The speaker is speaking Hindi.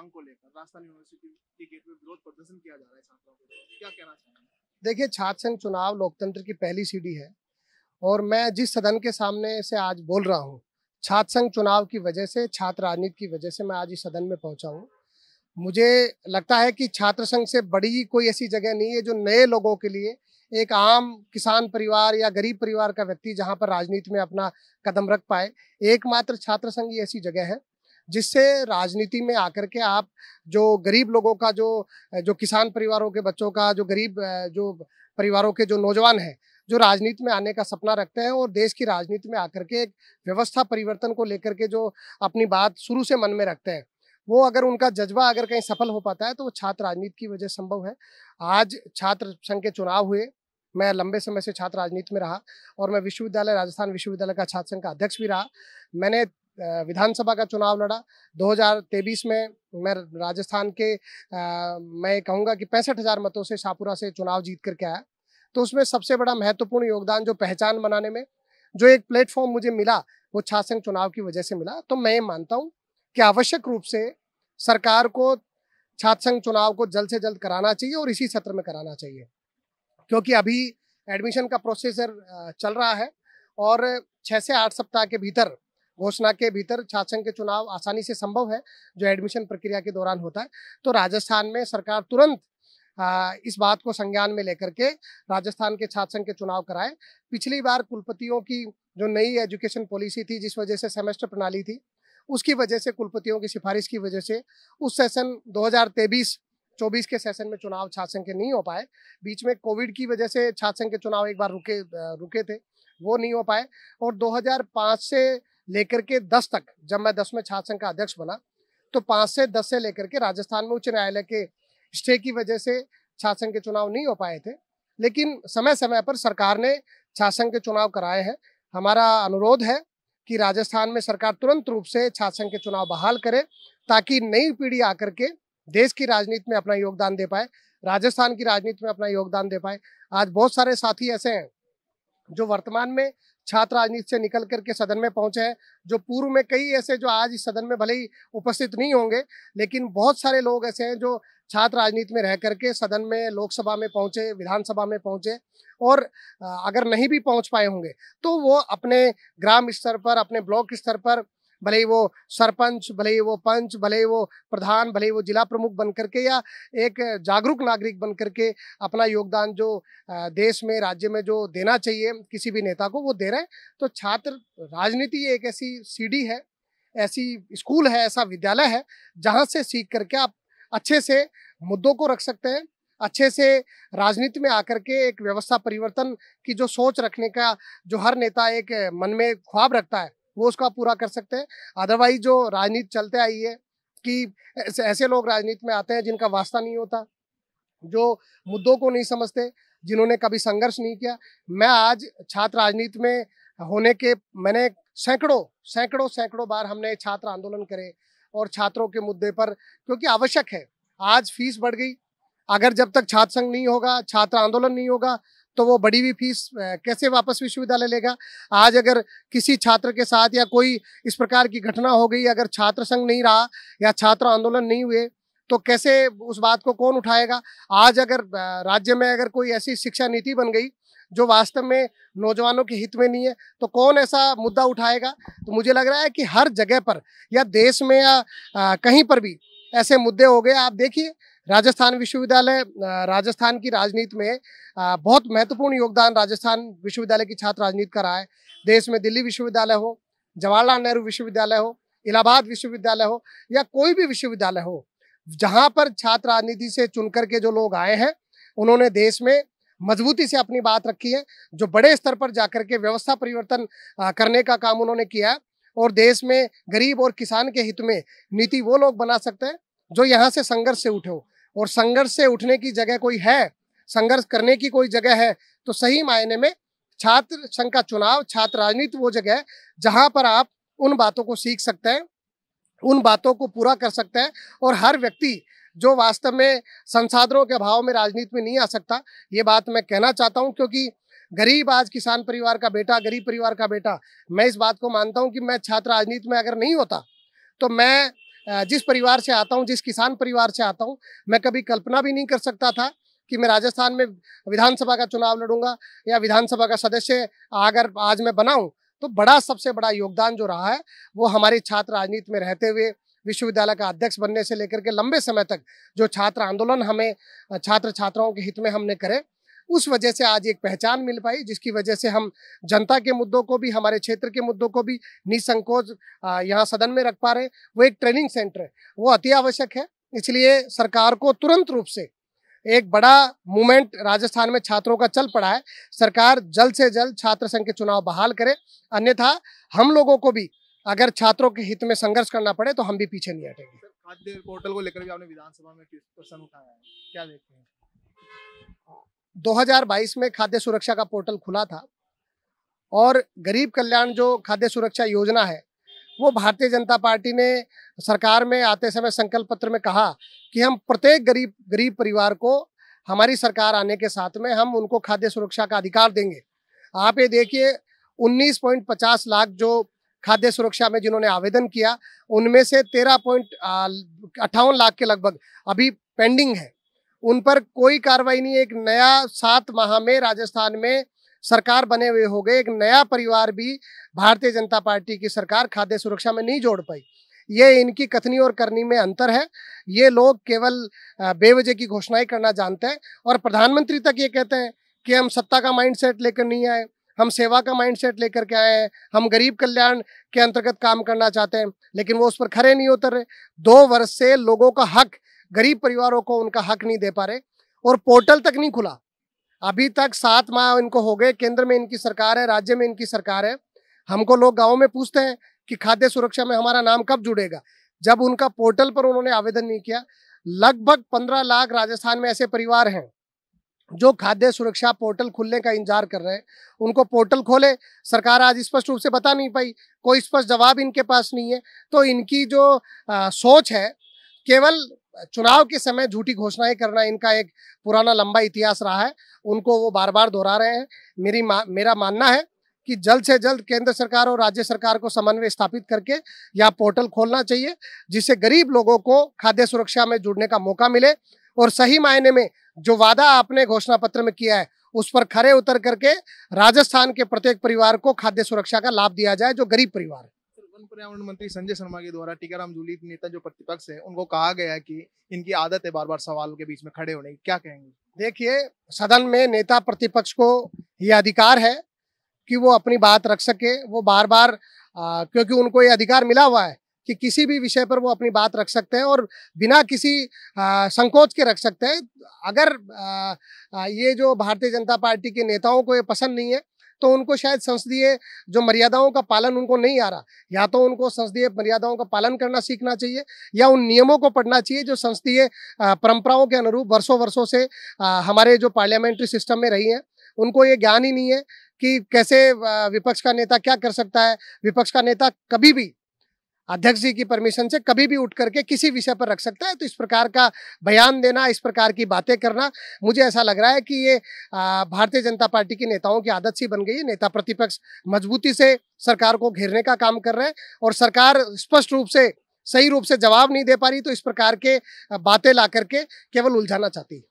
मांग को लेकर राजस्थान यूनिवर्सिटी के गेट में विरोध प्रदर्शन किया जा रहा है छात्रों को क्या कहना चाहेंगे देखिए छात्र संघ चुनाव लोकतंत्र की पहली सीढ़ी है और मैं जिस सदन के सामने से आज बोल रहा हूँ छात्र संघ चुनाव की वजह से छात्र राजनीति की वजह से मैं आज इस सदन में पहुंचा हूँ मुझे लगता है कि छात्र संघ से बड़ी कोई ऐसी जगह नहीं है जो नए लोगों के लिए एक आम किसान परिवार या गरीब परिवार का व्यक्ति जहाँ पर राजनीति में अपना कदम रख पाए एकमात्र छात्र संघ ही ऐसी जगह है जिससे राजनीति में आकर के आप जो गरीब लोगों का जो जो किसान परिवारों के बच्चों का जो गरीब जो परिवारों के जो नौजवान हैं जो राजनीति में आने का सपना रखते हैं और देश की राजनीति में आकर के एक व्यवस्था परिवर्तन को लेकर के जो अपनी बात शुरू से मन में रखते हैं वो अगर उनका जज्बा अगर कहीं सफल हो पाता है तो वो छात्र राजनीति की वजह संभव है आज छात्र संघ के चुनाव हुए मैं लंबे समय से छात्र राजनीति में रहा और मैं विश्वविद्यालय राजस्थान विश्वविद्यालय का छात्र संघ का अध्यक्ष भी रहा मैंने विधानसभा का चुनाव लड़ा 2023 में मैं राजस्थान के आ, मैं कहूँगा कि पैंसठ हज़ार मतों से शाहपुरा से चुनाव जीत करके आया तो उसमें सबसे बड़ा महत्वपूर्ण योगदान जो पहचान बनाने में जो एक प्लेटफॉर्म मुझे मिला वो छासन चुनाव की वजह से मिला तो मैं ये मानता हूँ कि आवश्यक रूप से सरकार को संघ चुनाव को जल्द से जल्द कराना चाहिए और इसी सत्र में कराना चाहिए क्योंकि अभी एडमिशन का प्रोसेसर चल रहा है और छः से आठ सप्ताह के भीतर घोषणा के भीतर छात्र के चुनाव आसानी से संभव है जो एडमिशन प्रक्रिया के दौरान होता है तो राजस्थान में सरकार तुरंत इस बात को संज्ञान में लेकर के राजस्थान के छात्र संघ के चुनाव कराए पिछली बार कुलपतियों की जो नई एजुकेशन पॉलिसी थी जिस वजह से सेमेस्टर प्रणाली थी उसकी वजह से कुलपतियों की सिफारिश की वजह से उस सेशन दो चौबीस के सेशन में चुनाव छात्र संघ के नहीं हो पाए बीच में कोविड की वजह से छात्र संघ के चुनाव एक बार रुके रुके थे वो नहीं हो पाए और 2005 से लेकर के दस तक जब मैं दस में छात्र संघ का अध्यक्ष बना तो पाँच से दस से लेकर के राजस्थान में उच्च न्यायालय के स्टे की वजह से छात्र संघ के चुनाव नहीं हो पाए थे लेकिन समय समय पर सरकार ने छात्र संघ के चुनाव कराए हैं हमारा अनुरोध है कि राजस्थान में सरकार तुरंत रूप से छात्र संघ के चुनाव बहाल करे ताकि नई पीढ़ी आकर के देश की राजनीति में अपना योगदान दे पाए राजस्थान की राजनीति में अपना योगदान दे पाए आज बहुत सारे साथी ऐसे हैं जो वर्तमान में छात्र राजनीति से निकल करके सदन में पहुंचे हैं जो पूर्व में कई ऐसे जो आज इस सदन में भले ही उपस्थित नहीं होंगे लेकिन बहुत सारे लोग ऐसे हैं जो छात्र राजनीति में रह करके सदन में लोकसभा में पहुंचे विधानसभा में पहुंचे और अगर नहीं भी पहुंच पाए होंगे तो वो अपने ग्राम स्तर पर अपने ब्लॉक स्तर पर भले ही वो सरपंच भले ही वो पंच भले ही वो प्रधान भले ही वो जिला प्रमुख बन करके या एक जागरूक नागरिक बन करके अपना योगदान जो देश में राज्य में जो देना चाहिए किसी भी नेता को वो दे रहे हैं तो छात्र राजनीति एक ऐसी सीढ़ी है ऐसी स्कूल है ऐसा विद्यालय है जहाँ से सीख करके आप अच्छे से मुद्दों को रख सकते हैं अच्छे से राजनीति में आकर के एक व्यवस्था परिवर्तन की जो सोच रखने का जो हर नेता एक मन में ख्वाब रखता है वो उसका पूरा कर सकते हैं अदरवाइज जो राजनीति चलते आई है कि ऐसे लोग राजनीति में आते हैं जिनका वास्ता नहीं होता जो मुद्दों को नहीं समझते जिन्होंने कभी संघर्ष नहीं किया मैं आज छात्र राजनीति में होने के मैंने सैकड़ों सैकड़ों सैकड़ों बार हमने छात्र आंदोलन करे और छात्रों के मुद्दे पर क्योंकि आवश्यक है आज फीस बढ़ गई अगर जब तक छात्र संघ नहीं होगा छात्र आंदोलन नहीं होगा तो वो बड़ी हुई फीस कैसे वापस विश्वविद्यालय लेगा आज अगर किसी छात्र के साथ या कोई इस प्रकार की घटना हो गई अगर छात्र संघ नहीं रहा या छात्र आंदोलन नहीं हुए तो कैसे उस बात को कौन उठाएगा आज अगर राज्य में अगर कोई ऐसी शिक्षा नीति बन गई जो वास्तव में नौजवानों के हित में नहीं है तो कौन ऐसा मुद्दा उठाएगा तो मुझे लग रहा है कि हर जगह पर या देश में या कहीं पर भी ऐसे मुद्दे हो गए आप देखिए राजस्थान विश्वविद्यालय राजस्थान की राजनीति में बहुत महत्वपूर्ण योगदान राजस्थान विश्वविद्यालय की छात्र राजनीति का रहा है देश में दिल्ली विश्वविद्यालय हो जवाहरलाल नेहरू विश्वविद्यालय हो इलाहाबाद विश्वविद्यालय हो या कोई भी विश्वविद्यालय हो जहाँ पर छात्र राजनीति से चुन करके जो लोग आए हैं उन्होंने देश में मजबूती से अपनी बात रखी है जो बड़े स्तर पर जाकर के व्यवस्था परिवर्तन करने का काम उन्होंने किया है और देश में गरीब और किसान के हित में नीति वो लोग बना सकते हैं जो यहाँ से संघर्ष से उठे हो और संघर्ष से उठने की जगह कोई है संघर्ष करने की कोई जगह है तो सही मायने में छात्र संघ का चुनाव छात्र राजनीति वो जगह है जहाँ पर आप उन बातों को सीख सकते हैं उन बातों को पूरा कर सकते हैं और हर व्यक्ति जो वास्तव में संसाधनों के अभाव में राजनीति में नहीं आ सकता ये बात मैं कहना चाहता हूँ क्योंकि गरीब आज किसान परिवार का बेटा गरीब परिवार का बेटा मैं इस बात को मानता हूँ कि मैं छात्र राजनीति में अगर नहीं होता तो मैं जिस परिवार से आता हूँ जिस किसान परिवार से आता हूँ मैं कभी कल्पना भी नहीं कर सकता था कि मैं राजस्थान में विधानसभा का चुनाव लड़ूंगा या विधानसभा का सदस्य अगर आज मैं बनाऊँ तो बड़ा सबसे बड़ा योगदान जो रहा है वो हमारे छात्र राजनीति में रहते हुए विश्वविद्यालय का अध्यक्ष बनने से लेकर के लंबे समय तक जो छात्र आंदोलन हमें छात्र छात्राओं के हित में हमने करे उस वजह से आज एक पहचान मिल पाई जिसकी वजह से हम जनता के मुद्दों को भी हमारे क्षेत्र के मुद्दों को भी निसंकोच यहाँ सदन में रख पा रहे हैं वो एक ट्रेनिंग सेंटर है वो अति आवश्यक है इसलिए सरकार को तुरंत रूप से एक बड़ा मूवमेंट राजस्थान में छात्रों का चल पड़ा है सरकार जल्द से जल्द छात्र संघ के चुनाव बहाल करे अन्यथा हम लोगों को भी अगर छात्रों के हित में संघर्ष करना पड़े तो हम भी पीछे नहीं हटेंगे खाद्य पोर्टल को लेकर भी आपने विधानसभा में प्रश्न उठाया है क्या देखते हैं 2022 में खाद्य सुरक्षा का पोर्टल खुला था और गरीब कल्याण जो खाद्य सुरक्षा योजना है वो भारतीय जनता पार्टी ने सरकार में आते समय संकल्प पत्र में कहा कि हम प्रत्येक गरीब गरीब परिवार को हमारी सरकार आने के साथ में हम उनको खाद्य सुरक्षा का अधिकार देंगे आप ये देखिए 19.50 लाख जो खाद्य सुरक्षा में जिन्होंने आवेदन किया उनमें से तेरह पॉइंट अट्ठावन लाख के लगभग अभी पेंडिंग है उन पर कोई कार्रवाई नहीं एक नया सात माह में राजस्थान में सरकार बने हुए हो गए एक नया परिवार भी भारतीय जनता पार्टी की सरकार खाद्य सुरक्षा में नहीं जोड़ पाई ये इनकी कथनी और करनी में अंतर है ये लोग केवल बेवजह की घोषणाएं करना जानते हैं और प्रधानमंत्री तक ये कहते हैं कि हम सत्ता का माइंडसेट लेकर नहीं आए हम सेवा का माइंडसेट लेकर के आए हैं हम गरीब कल्याण के अंतर्गत काम करना चाहते हैं लेकिन वो उस पर खड़े नहीं उतर रहे दो वर्ष से लोगों का हक गरीब परिवारों को उनका हक नहीं दे पा रहे और पोर्टल तक नहीं खुला अभी तक सात माह इनको हो गए केंद्र में इनकी सरकार है राज्य में इनकी सरकार है हमको लोग गाँव में पूछते हैं कि खाद्य सुरक्षा में हमारा नाम कब जुड़ेगा जब उनका पोर्टल पर उन्होंने आवेदन नहीं किया लगभग पंद्रह लाख राजस्थान में ऐसे परिवार हैं जो खाद्य सुरक्षा पोर्टल खुलने का इंतजार कर रहे हैं उनको पोर्टल खोले सरकार आज स्पष्ट रूप से बता नहीं पाई कोई स्पष्ट जवाब इनके पास नहीं है तो इनकी जो आ, सोच है केवल चुनाव के समय झूठी घोषणाएं करना इनका एक पुराना लंबा इतिहास रहा है उनको वो बार बार दोहरा रहे हैं मेरी मा, मेरा मानना है कि जल्द से जल्द केंद्र सरकार और राज्य सरकार को समन्वय स्थापित करके यह पोर्टल खोलना चाहिए जिससे गरीब लोगों को खाद्य सुरक्षा में जुड़ने का मौका मिले और सही मायने में जो वादा आपने घोषणा पत्र में किया है उस पर खरे उतर करके राजस्थान के प्रत्येक परिवार को खाद्य सुरक्षा का लाभ दिया जाए जो गरीब परिवार है वन पर्यावरण मंत्री संजय शर्मा के द्वारा टीकाराम जूली नेता जो प्रतिपक्ष है उनको कहा गया कि इनकी आदत है बार बार सवालों के बीच में खड़े होने की क्या कहेंगे देखिए सदन में नेता प्रतिपक्ष को ये अधिकार है कि वो अपनी बात रख सके वो बार बार आ, क्योंकि उनको ये अधिकार मिला हुआ है कि किसी भी विषय पर वो अपनी बात रख सकते हैं और बिना किसी आ, संकोच के रख सकते हैं अगर आ, आ, ये जो भारतीय जनता पार्टी के नेताओं को ये पसंद नहीं है तो उनको शायद संसदीय जो मर्यादाओं का पालन उनको नहीं आ रहा या तो उनको संसदीय मर्यादाओं का पालन करना सीखना चाहिए या उन नियमों को पढ़ना चाहिए जो संसदीय परंपराओं के अनुरूप वर्षों वर्षों से हमारे जो पार्लियामेंट्री सिस्टम में रही हैं उनको ये ज्ञान ही नहीं है कि कैसे विपक्ष का नेता क्या कर सकता है विपक्ष का नेता कभी भी अध्यक्ष जी की परमिशन से कभी भी उठ करके किसी विषय पर रख सकता है तो इस प्रकार का बयान देना इस प्रकार की बातें करना मुझे ऐसा लग रहा है कि ये भारतीय जनता पार्टी के नेताओं की आदत सी बन गई है नेता प्रतिपक्ष मजबूती से सरकार को घेरने का काम कर रहे हैं और सरकार स्पष्ट रूप से सही रूप से जवाब नहीं दे पा रही तो इस प्रकार के बातें ला करके केवल उलझाना चाहती है